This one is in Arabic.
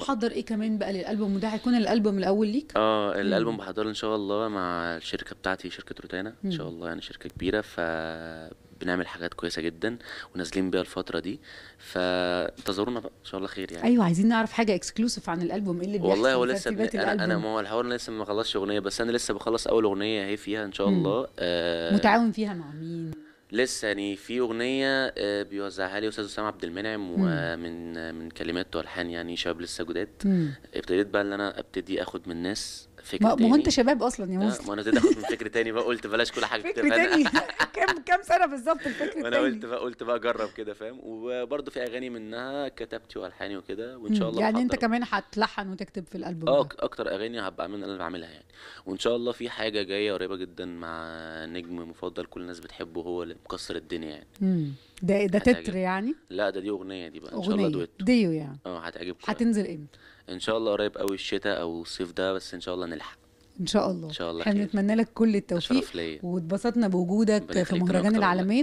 محضر ايه كمان بقى للالبوم وده هيكون الالبوم الاول ليك اه الالبوم بحضره ان شاء الله مع الشركه بتاعتي شركه روتانا ان شاء الله يعني شركه كبيره ف بنعمل حاجات كويسه جدا ونازلين بيها الفتره دي فانتظرونا بقى ان شاء الله خير يعني ايوه عايزين نعرف حاجه اكسكلوسيف عن الالبوم ايه اللي بيحصل والله هو لسه بي... انا انا ما هو الحوار لسه ما خلصش اغنيه بس انا لسه بخلص اول اغنيه اهي فيها ان شاء الله آه متعاون فيها مع مين لسه يعني في اغنيه آه، بيوزعها لي استاذ اسامه عبد المنعم ومن من كلمات والحان يعني شباب لسه جداد ابتديت بقى ان انا ابتدي اخد من الناس فكرة ما تاني هو انت شباب اصلا يا آه، مصطفى ما انا ابتديت اخد من فكر تاني بقى قلت بلاش كل حاجه فكر تاني كام كام سنه بالظبط الفكر انا قلت بقى قلت بقى اجرب كده فاهم وبرده في اغاني منها كتبتي والحاني وكده وان شاء الله يعني انت كمان هتلحن وتكتب في الالبوم اه أك- اكتر اغاني هبقى من اللي انا بعملها يعني وان شاء الله في حاجه جايه قريبه جدا مع نجم مفضل كل الناس بتحبه هو مكسر الدنيا يعني امم ده ده تتر يعني لا ده دي اغنيه دي بقى ان شاء الله دويت ديو يعني اه هتعجبكم هتنزل امتى ان شاء الله قريب قوي الشتاء او الصيف ده بس ان شاء الله نلحق ان شاء الله ان شاء الله احنا بنتمنى لك كل التوفيق واتبسطنا بوجودك في مهرجان العالمين